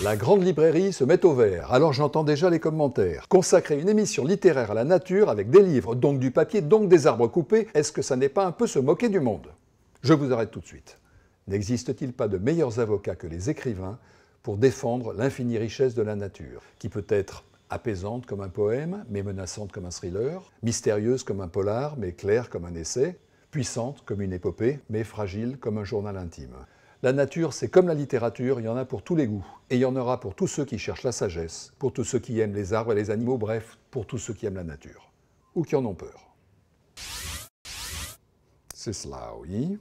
La grande librairie se met au vert, alors j'entends déjà les commentaires. Consacrer une émission littéraire à la nature avec des livres, donc du papier, donc des arbres coupés, est-ce que ça n'est pas un peu se moquer du monde Je vous arrête tout de suite. N'existe-t-il pas de meilleurs avocats que les écrivains pour défendre l'infinie richesse de la nature, qui peut être apaisante comme un poème, mais menaçante comme un thriller, mystérieuse comme un polar, mais claire comme un essai, puissante comme une épopée, mais fragile comme un journal intime la nature, c'est comme la littérature, il y en a pour tous les goûts. Et il y en aura pour tous ceux qui cherchent la sagesse, pour tous ceux qui aiment les arbres et les animaux, bref, pour tous ceux qui aiment la nature. Ou qui en ont peur. C'est cela, oui.